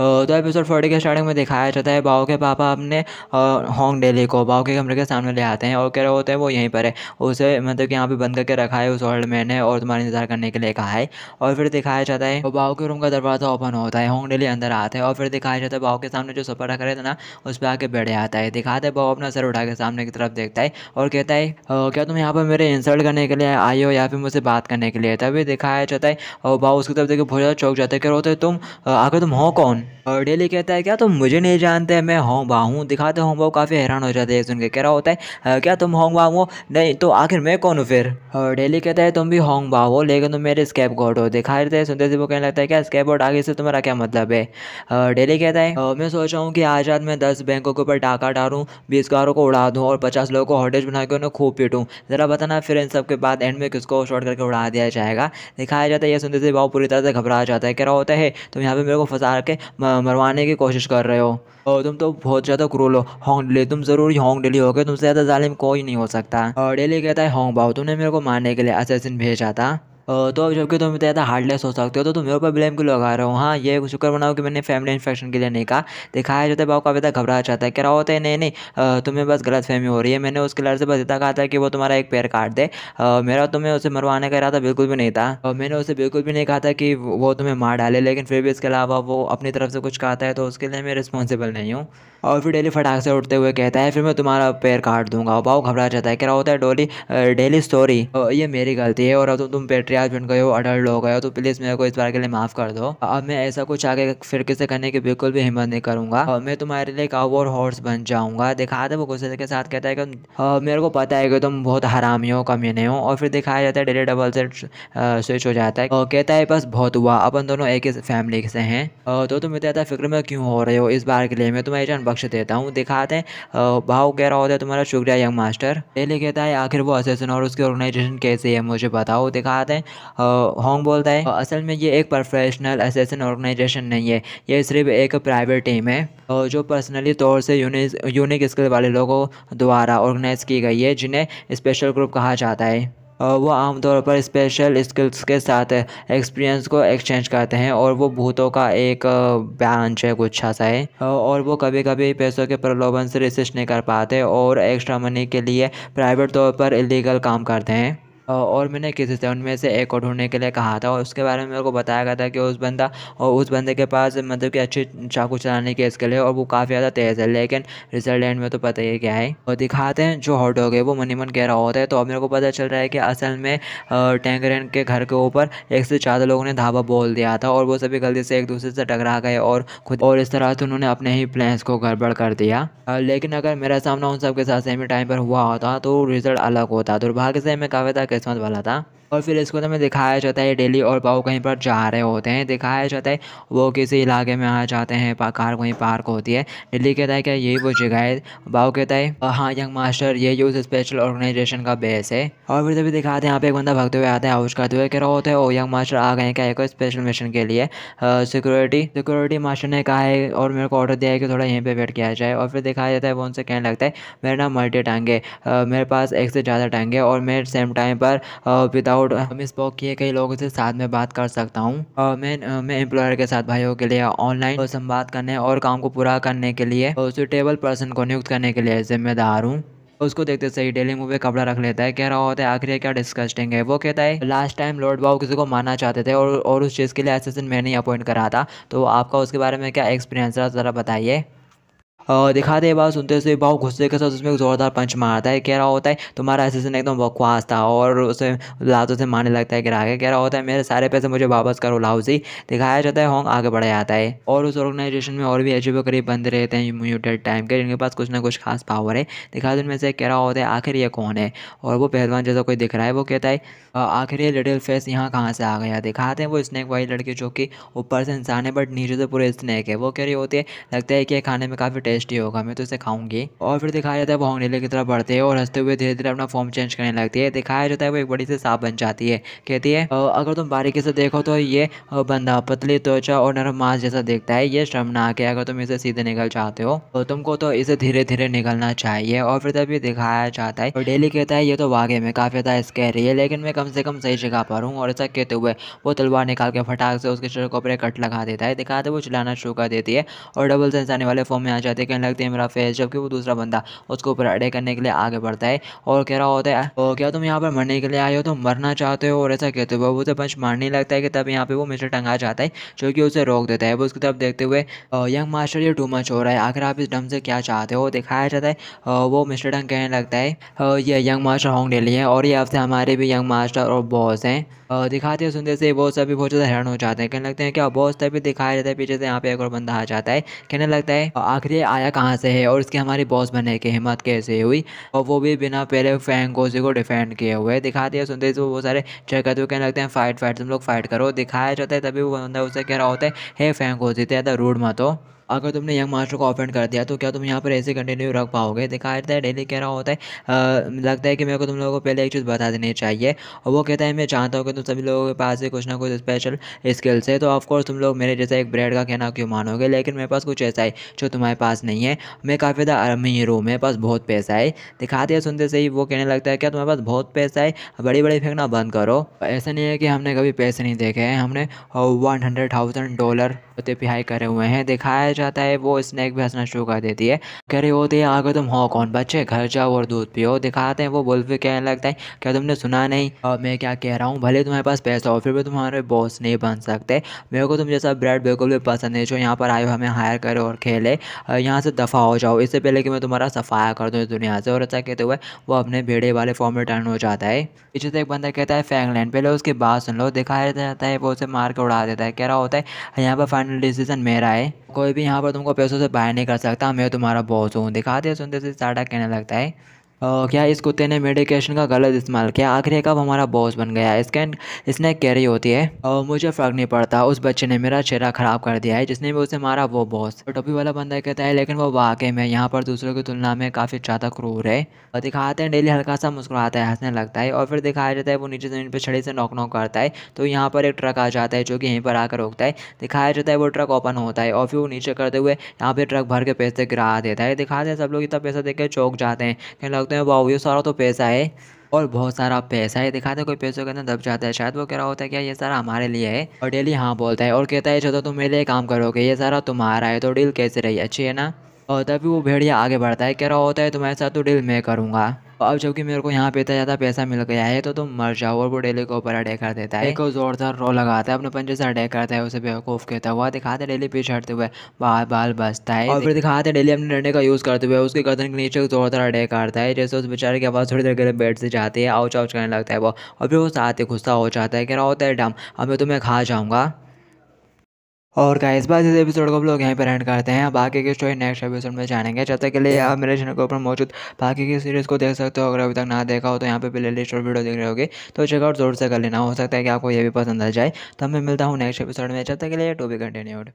तो episode forty के starting में दिखाया जाता है बाओ के पापा अपने होंग डेली को बाओ के कमरे के सामने ले आते हैं और कह रहे होते हैं वो यहीं पर है उसे मतलब कि यहाँ पे बंद करके रखा है उस हॉल में ने और तुम्हारा इंतजार करने के लिए कहा है और फिर दिखाया जाता है बाओ के रूम का दरवाज़ा ओपन होता है होंग डेली अंदर आते हैं और फिर दिखाया जाता है बाओ के सामने जो रख रखा थे ना उस पर आके बैठ जाता है दिखाते हैं बाओ अपना सर उठा के सामने की तरफ देखता है और कहता है क्या तुम यहाँ पर मेरे इंसल्ट करने के लिए आई हो या फिर मुझसे बात करने के लिए तभी दिखाया जाता है और बाओ उसकी तरफ देखिए बहुत ज़्यादा चौक जाता है कह रहे होते तुम आखिर तुम हो कौन हूँ और डेली कहता है क्या तुम मुझे नहीं जानते मैं होंग बा हूँ दिखाते होंग बाऊ काफ़ी हैरान हो जाते हैं सुनकर कह रहा होता है क्या तुम होंग बा हो नहीं तो आखिर मैं कौन हूँ फिर और डेली कहता है तुम भी होंग बा हो लेकिन तुम मेरे स्केप गॉड हो दिखा देते हैं सुनते से वो कहने लगता है क्या स्केप गॉड आगे से तुम्हारा क्या मतलब है और डेली कहता है मैं सोच रहा हूँ कि आज रात मैं दस बैंकों के ऊपर डाका डालूँ बीस कारों को उड़ा दूँ और पचास लोगों को हॉटेज बना के उन्हें खूब पीटूँ ज़रा बताना फिर इन सब के बाद एंड में किसको शॉर्ट करके उड़ा दिया जाएगा दिखाया जाता है यह सुनते थे बाबू पूरी तरह से घबरा जाता है कह रहा होता है तुम यहाँ पे मेरे को फंसा के मरवाने की कोशिश कर रहे हो और तुम तो बहुत ज़्यादा क्रूल हो होंग डेली तुम ज़रूर होंग डेली हो गए तुमसे ज़्यादा जालिम कोई नहीं हो सकता और डेली कहता है होंग बाओ तुमने मेरे को मारने के लिए असेसिन भेजा था तो अब जबकि तुम ज़्यादा हार्डलेस हो सकते हो तो तुम मेरे ऊपर ब्लेम क्यों लगा रहे हो हाँ ये शुक्र बनाओ कि मैंने फैमिली इन्फेक्शन के लिए नहीं कहा दिखाया जाता है बाबू का ज़्यादा घबरा जाता है कह रहा होता है नहीं नहीं तुम्हें बस गलत फहमी हो रही है मैंने उसके लड़ से बस इतना कहा था कि वो तुम्हारा एक पैर काट दे मेरा तुम्हें उसे मरवाने का इरादा बिल्कुल भी नहीं था मैंने उसे बिल्कुल भी नहीं कहा था कि वो तुम्हें मार डाले लेकिन फिर भी इसके अलावा वो अपनी तरफ से कुछ कहता है तो उसके लिए मैं रिस्पॉन्सिबल नहीं हूँ और फिर डेली फटाक से उठते हुए कहता है फिर मैं तुम्हारा पैर काट दूंगा बाहू घबरा जाता है कह रहा होता है डोली डेली स्टोरी ये मेरी गलती है और अब तुम तुम पेट्रियाज बन गए हो अडल्ट हो गए हो तो प्लीज़ मेरे को इस बार के लिए माफ़ कर दो अब मैं ऐसा कुछ आगे फिर किसे करने की बिल्कुल भी हिम्मत नहीं करूँगा मैं तुम्हारे लिए काउ और हॉर्स बन जाऊँगा दिखा दे वो गुस्से के साथ कहता है कि मेरे को पता है कि तुम बहुत हरामी हो कमीने हो और फिर दिखाया जाता है डेली डबल से स्विच हो जाता है और कहता है बस बहुत हुआ अपन दोनों एक ही फैमिली से हैं तो तुम इतना तो फिक्र में क्यों हो रहे हो इस बार के लिए मैं तुम्हारी जान बख्श देता हूँ दिखाते हैं भाव कह रहा होता है तुम्हारा शुक्रिया यंग मास्टर पहले कहता है आखिर वो असेसन और उसकी ऑर्गेनाइजेशन कैसे है मुझे बताओ दिखाते हैं होंग बोलता है असल में ये एक प्रोफेशनल असेसन ऑर्गेनाइजेशन नहीं है ये सिर्फ एक प्राइवेट टीम है जो पर्सनली तौर से यूनिक स्किल वाले लोगों द्वारा ऑर्गेनाइज की गई है जिन्हें स्पेशल ग्रुप कहा जाता है वो आमतौर पर स्पेशल स्किल्स के साथ एक्सपीरियंस को एक्सचेंज करते हैं और वो भूतों का एक ब्रांच है कुछ ऐसा है और वो कभी कभी पैसों के प्रलोभन से रिसिस्ट नहीं कर पाते और एक्स्ट्रा मनी के लिए प्राइवेट तौर पर इलीगल काम करते हैं और मैंने किसी से उनमें से एक को ढूंढने के लिए कहा था और उसके बारे में मेरे को बताया गया था कि उस बंदा और उस बंदे के पास मतलब कि अच्छे चाकू चलाने के स्किल है और वो काफ़ी ज़्यादा तेज़ है लेकिन रिजल्ट एंड में तो पता ही क्या है और दिखाते हैं जो हॉट डॉग है वो मनीमन कह रहा होता है तो अब मेरे को पता चल रहा है कि असल में टैंकरेन के घर के ऊपर एक से ज़्यादा लोगों ने धावा बोल दिया था और वो सभी गलती से एक दूसरे से टकरा गए और खुद और इस तरह से उन्होंने अपने ही प्लान्स को गड़बड़ कर दिया लेकिन अगर मेरा सामना उन सबके साथ सेमी टाइम पर हुआ होता तो रिजल्ट अलग होता दुर्भाग्य से मैं काफ़ी का इस्तेमाल वाला था और फिर इसको तो हमें दिखाया जाता है डेली और बाहू कहीं पर जा रहे होते हैं दिखाया जाता है वो किसी इलाके में आ जाते हैं कार वहीं पार्क होती है डेली कहता है कि यही वो जगह है बाहू कहता है हाँ यंग मास्टर ये यूथ स्पेशल ऑर्गेनाइजेशन का बेस है और फिर तभी दिखाते हैं यहाँ पे एक बंदा भगते हुए आता है हाउस करते हुए कह रहा होता है ओ यंग मास्टर आ गए क्या स्पेशल मिशन के लिए सिक्योरिटी सिक्योरिटी मास्टर ने कहा है और मेरे को ऑर्डर दिया है कि थोड़ा यहीं पर वेट किया जाए और फिर दिखाया जाता है वो उनसे कहने लगता है मेरा नाम मल्टी टांगे मेरे पास एक से ज़्यादा टांगे और मैं सेम टाइम पर विदाउट अबाउट मिस बॉक किए कई लोगों से साथ में बात कर सकता हूँ मैं मैं एम्प्लॉयर के साथ भाइयों के लिए ऑनलाइन संवाद करने और काम को पूरा करने के लिए सुटेबल पर्सन को नियुक्त करने के लिए जिम्मेदार हूँ उसको देखते सही डेली मूवे कपड़ा रख लेता है कह रहा होता है आखिर क्या डिस्कस्टिंग है वो कहता है लास्ट टाइम लॉर्ड बाबू किसी को मारना चाहते थे और और उस चीज़ के लिए एसेसन मैंने अपॉइंट करा था तो आपका उसके बारे में क्या एक्सपीरियंस रहा ज़रा बताइए और दिखाते हैं बात सुनते से बहुत गुस्से के साथ उसमें ज़ोरदार पंच मारता है कह रहा होता है तुम्हारा असिस्टेंट एकदम बकवास था और उसे लातों से मारने लगता है गिरा के कह रहा होता है मेरे सारे पैसे मुझे वापस करो लाउसी दिखाया जाता है होंग आगे बढ़ा जाता है और उस ऑर्गेनाइजेशन में और भी अजीब करीब बंद रहते हैं म्यूटेड टाइम के जिनके पास कुछ ना कुछ खास पावर है दिखाते उनमें से कह रहा होता है आखिर ये कौन है और वो पहलवान जैसा कोई दिख रहा है वो कहता है आखिर ये लिटिल फेस यहाँ कहाँ से आ गया दिखाते हैं वो स्नैक वाली लड़की जो कि ऊपर से इंसान है बट नीचे से पूरे स्नैक है वो कह रही होती है लगता है कि खाने में काफ़ी टेस्टी होगा मैं तो इसे खाऊंगी और फिर दिखाया जाता है वो होंगनेले की तरफ बढ़ते हैं और हंसते हुए धीरे धीरे अपना फॉर्म चेंज करने लगती है दिखाया जाता है वो एक बड़ी से सांप बन जाती है कहती है अगर तुम बारीकी से देखो तो ये बंदा पतली त्वचा और नरम मांस जैसा देखता है ये शर्मनाक है अगर तुम इसे सीधे निकल चाहते हो तो तुमको तो इसे धीरे धीरे निकलना चाहिए और फिर तभी दिखाया जाता है और डेली कहता है ये तो वागे में काफ़ी ज़्यादा रही है लेकिन मैं कम से कम सही जगह पर हूँ और ऐसा कहते हुए वो तलवार निकाल के फटाक से उसके शरीर को अपने कट लगा देता है दिखाते वो चिलाना शुरू कर देती है और डबल सेंस आने वाले फॉर्म में आ जाते बातें कहने लगते हैं मेरा फेस जबकि वो दूसरा बंदा उसके ऊपर अटैक करने के लिए आगे बढ़ता है और कह रहा होता है और तो क्या तुम यहाँ पर मरने के लिए आए हो तो मरना चाहते हो और ऐसा कहते हो वो तो पंच मारने लगता है कि तब यहाँ पे वो मिस्टर टंगा जाता है जो कि उसे रोक देता है वो उसकी तरफ देखते हुए यंग मास्टर ये टू मच हो रहा है आखिर आप इस ढंग से क्या चाहते हो दिखाया जाता है वो मिस्टर टंग कहने लगता है ये यंग मास्टर होंग डेली है और ये आपसे हमारे भी यंग मास्टर और बॉस हैं दिखाते हैं सुनते से वो सभी बहुत ज़्यादा हैरान हो जाते हैं कहने लगते हैं क्या बॉस तभी दिखाया जाता है पीछे से यहाँ पे एक और बंदा आ जाता है कहने लगता है आखिर आया कहाँ से है और इसके हमारे बॉस बनने की हिम्मत कैसे हुई और वो भी बिना पहले फैंकोजी को डिफेंड किए हुए दिखा दिया सुनते तो वो बहुत सारे चरकत हुए कहने लगते हैं फाइट फाइट तुम लोग फाइट करो दिखाया जाता है तभी वो बंदा उसे कह रहा होता है हे तो रूड मत हो अगर तुमने यंग मास्टर को ऑफेंड कर दिया तो क्या तुम यहाँ पर ऐसे कंटिन्यू रख पाओगे दिखा जाता है डेली कह रहा होता है लगता है कि मेरे को तुम लोगों को पहले एक चीज़ बता देनी चाहिए और वो कहता है मैं चाहता हूँ कि तुम सभी लोगों के पास भी कुछ ना कुछ स्पेशल स्किल्स है तो ऑफकोर्स तुम लोग मेरे जैसा एक ब्रेड का कहना क्यों मानोगे लेकिन मेरे पास कुछ ऐसा है जो तुम्हारे पास नहीं है मैं काफ़ी ज़्यादा अमीर हूँ मेरे पास बहुत पैसा है दिखाते सुनते से ही वो कहने लगता है क्या तुम्हारे पास बहुत पैसा है बड़ी बड़ी फेंकना बंद करो ऐसा नहीं है कि हमने कभी पैसे नहीं देखे हैं हमने वन हंड्रेड थाउजेंड डॉलर पिहाई करे हुए हैं दिखाया जाता है वो स्नैक भी हंसना शुरू कर देती है कह रही होती है आगे तुम हो कौन बच्चे घर जाओ और दूध पियो दिखाते हैं वो बुल्फी कहने लगता है क्या तुमने सुना नहीं और मैं क्या कह रहा हूँ भले तुम्हारे पास पैसा हो फिर भी तुम्हारे बॉस नहीं बन सकते मेरे को तुम जैसा ब्रेड बिल्कुल भी पसंद नहीं जो यहाँ पर आए हमें हायर करे और खेले यहाँ से दफ़ा हो जाओ इससे पहले कि मैं तुम्हारा सफाया कर दूँ इस दुनिया से और ऐसा कहते हुए वो अपने भेड़े वाले फॉर्म में टर्न हो जाता है पीछे से एक बंदा कहता है फैंगलैंड पहले उसकी बात सुन लो दिखाया जाता है वो उसे मार के उड़ा देता है कह रहा होता है यहाँ पर फाइनल डिसीजन मेरा है कोई भी यहाँ पर तुमको पैसों से बाय नहीं कर सकता मैं तुम्हारा बॉस हूँ दिखा सुनते से साडा कहने लगता है क्या इस कुत्ते ने मेडिकेशन का गलत इस्तेमाल किया आखिर कब हमारा बॉस बन गया इसके इसने कैरी होती है और मुझे फ़र्क नहीं पड़ता उस बच्चे ने मेरा चेहरा ख़राब कर दिया है जिसने भी उसे मारा वो बॉस टोपी वाला बंदा कहता है लेकिन वो वाकई में यहाँ पर दूसरों की तुलना में काफ़ी ज़्यादा क्रूर है और दिखाते हैं डेली हल्का सा मुस्कुराता है हंसने लगता है और फिर दिखाया जाता है वो नीचे ज़मीन पर छड़ी से नॉक नॉक करता है तो यहाँ पर एक ट्रक आ जाता है जो कि यहीं पर आकर रोकता है दिखाया जाता है वो ट्रक ओपन होता है और फिर वो नीचे करते हुए यहाँ पर ट्रक भर के पैसे गिरा देता है दिखाते हैं सब लोग इतना पैसा देकर चौक जाते हैं कहने लगता सकते हैं वाह ये सारा तो पैसा है और बहुत सारा पैसा है दिखाते हैं कोई पैसों के अंदर दब जाता है शायद वो कह रहा होता है क्या ये सारा हमारे लिए है और डेली हाँ बोलता है और कहता है चलो तुम मेरे लिए काम करोगे ये सारा तुम्हारा है तो डील कैसे रही अच्छी है ना और तभी वो भेड़िया आगे बढ़ता है कह रहा होता है तुम्हारे साथ तो डील मैं करूँगा अब जबकि मेरे को यहाँ पे इतना ज़्यादा पैसा मिल गया है तो तुम तो मर जाओ और वो डेली के ऊपर अटैक कर देता है एक जोरदार रो लगाता है अपने पंजे से अटैक करता है उसे बेवकूफ़ कहता हुआ दिखाते डेली पीछे हटते हुए बाल बाल बचता है और फिर दिखाते डेली अपने डंडे का यूज़ करते हुए उसके गर्दन के नीचे जोरदार अटैक करता है जैसे उस बेचारे की आवाज़ थोड़ी देर के लिए बैठ से जाती है आउच आउच करने लगता है वो और फिर वो साथ ही गुस्सा हो जाता है कह रहा होता है डम अब मैं तुम्हें खा जाऊंगा और इस बार इस एपिसोड को हम लोग यहीं पर एंड करते हैं बाकी आगे की स्टोरी नेक्स्ट एपिसोड में जानेंगे जब तक के लिए आप मेरे चैनल के ऊपर मौजूद बाकी की सीरीज़ को देख सकते हो अगर अभी तक ना देखा हो तो यहाँ पे प्ले लिस्ट और वीडियो देख रहे होगी तो चेकआउट जोर से कर लेना हो सकता है कि आपको ये भी पसंद आ जाए तो मैं मिलता हूँ नेक्स्ट एपिसोड में जब तक के लिए टू बी कंटिन्यूड